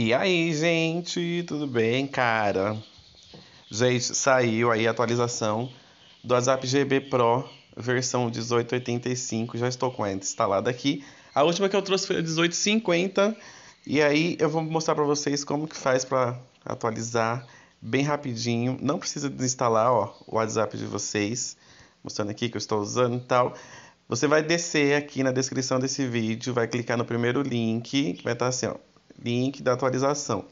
E aí, gente, tudo bem, cara? Gente, saiu aí a atualização do WhatsApp GB Pro versão 1885. Já estou com ela instalada aqui. A última que eu trouxe foi a 1850. E aí eu vou mostrar para vocês como que faz para atualizar bem rapidinho. Não precisa desinstalar ó, o WhatsApp de vocês. Mostrando aqui que eu estou usando e tal. Você vai descer aqui na descrição desse vídeo, vai clicar no primeiro link, que vai estar tá assim, ó, link da atualização.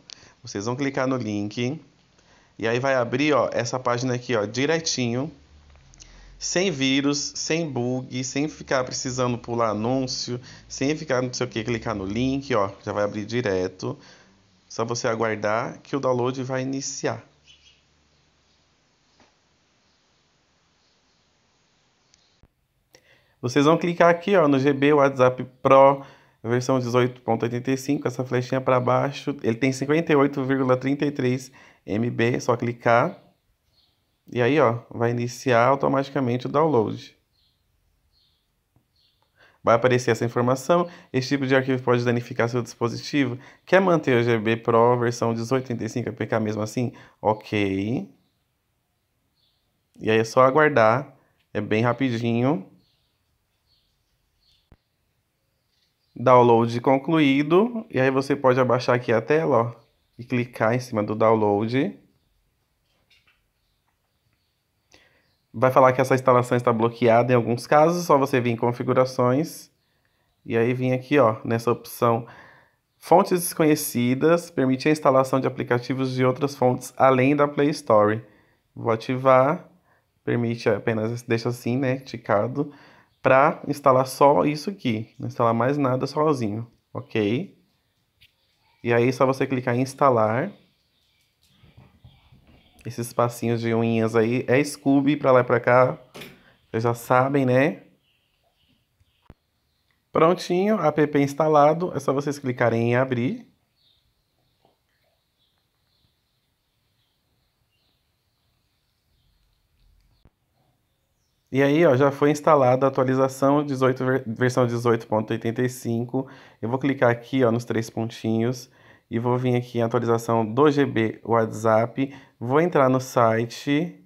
Vocês vão clicar no link e aí vai abrir ó, essa página aqui ó, direitinho, sem vírus, sem bug, sem ficar precisando pular anúncio, sem ficar não sei o que, clicar no link, ó, já vai abrir direto. Só você aguardar que o download vai iniciar. Vocês vão clicar aqui ó, no GB WhatsApp Pro, versão 18.85, essa flechinha para baixo, ele tem 58,33 MB, só clicar. E aí, ó, vai iniciar automaticamente o download. Vai aparecer essa informação. Esse tipo de arquivo pode danificar seu dispositivo. Quer manter o GB Pro versão 18.85 APK mesmo assim? Ok. E aí é só aguardar. É bem rapidinho. Download concluído. E aí você pode abaixar aqui a tela, ó. E clicar em cima do download. Vai falar que essa instalação está bloqueada em alguns casos. Só você vir em configurações. E aí vir aqui, ó, nessa opção... Fontes desconhecidas permite a instalação de aplicativos de outras fontes além da Play Store. Vou ativar, permite apenas, deixa assim, né, ticado para instalar só isso aqui, não instalar mais nada sozinho, ok? E aí é só você clicar em instalar. Esses espacinhos de unhas aí é Scooby para lá e para cá. Vocês já sabem, né? Prontinho, app instalado, é só vocês clicarem em abrir. E aí, ó, já foi instalada a atualização 18, versão 18.85. Eu vou clicar aqui, ó, nos três pontinhos e vou vir aqui em atualização do GB WhatsApp. Vou entrar no site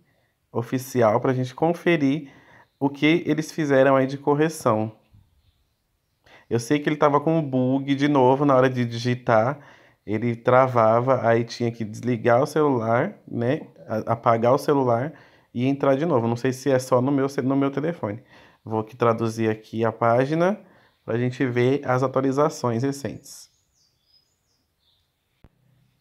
oficial para a gente conferir o que eles fizeram aí de correção. Eu sei que ele estava com um bug de novo na hora de digitar, ele travava, aí tinha que desligar o celular, né, apagar o celular e entrar de novo. Não sei se é só no meu, no meu telefone. Vou aqui traduzir aqui a página para a gente ver as atualizações recentes.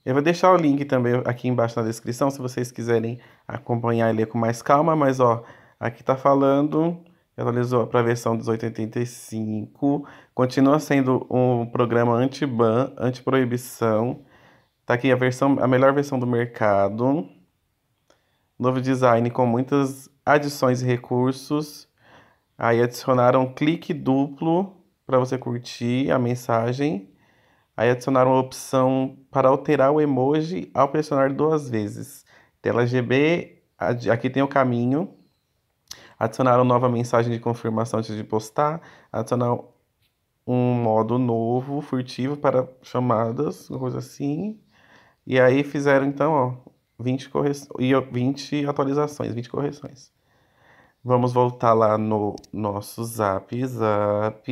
Eu vou deixar o link também aqui embaixo na descrição, se vocês quiserem acompanhar e ler com mais calma, mas ó, aqui está falando atualizou para a versão 1885, continua sendo um programa anti-ban, anti-proibição. Tá aqui a versão, a melhor versão do mercado novo design com muitas adições e recursos. Aí adicionaram clique duplo para você curtir a mensagem. Aí adicionaram a opção para alterar o emoji ao pressionar duas vezes. Tela GB, aqui tem o caminho. Adicionaram nova mensagem de confirmação antes de postar. Adicionaram um modo novo, furtivo para chamadas, coisa assim. E aí fizeram então, ó, 20, corre... 20 atualizações, 20 correções. Vamos voltar lá no nosso Zap Zap,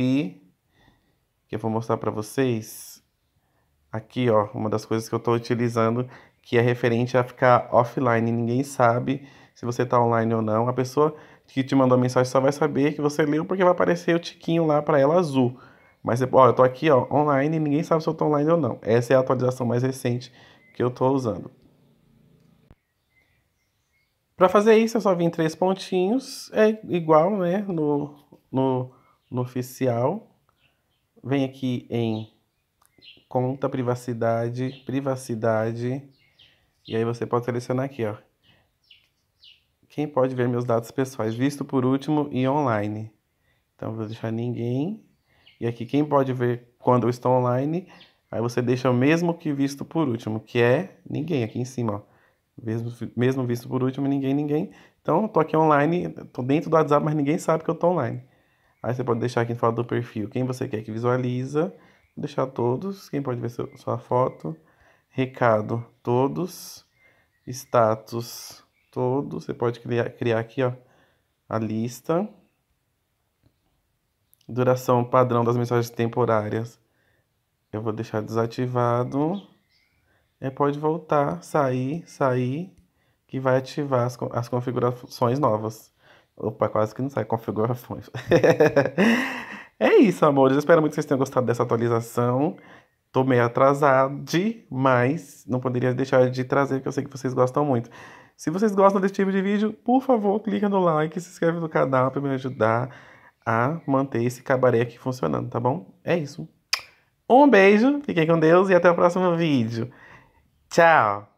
que eu vou mostrar para vocês. Aqui, ó, uma das coisas que eu estou utilizando, que é referente a ficar offline. Ninguém sabe se você está online ou não. A pessoa que te mandou a mensagem só vai saber que você leu, porque vai aparecer o tiquinho lá para ela azul. Mas, ó, eu estou aqui, ó, online, ninguém sabe se eu estou online ou não. Essa é a atualização mais recente que eu estou usando. Para fazer isso, eu só vim três pontinhos, é igual, né, no, no, no oficial. Vem aqui em conta, privacidade, privacidade, e aí você pode selecionar aqui, ó. Quem pode ver meus dados pessoais, visto por último e online. Então, vou deixar ninguém. E aqui, quem pode ver quando eu estou online, aí você deixa o mesmo que visto por último, que é ninguém, aqui em cima, ó. Mesmo, mesmo visto por último, ninguém, ninguém. Então, tô aqui online, tô dentro do WhatsApp, mas ninguém sabe que eu tô online. Aí você pode deixar aqui em fora do perfil quem você quer que visualiza, deixar todos, quem pode ver seu, sua foto, recado, todos, status, todos. Você pode criar, criar aqui, ó, a lista. Duração padrão das mensagens temporárias. Eu vou deixar desativado é, pode voltar, sair, sair, que vai ativar as, as configurações novas. Opa, quase que não sai configurações. é isso, amores. Eu espero muito que vocês tenham gostado dessa atualização. Tô meio atrasado, mas não poderia deixar de trazer, porque eu sei que vocês gostam muito. Se vocês gostam desse tipo de vídeo, por favor, clica no like, se inscreve no canal para me ajudar a manter esse cabaré aqui funcionando, tá bom? É isso. Um beijo, fiquem com Deus e até o próximo vídeo. Ciao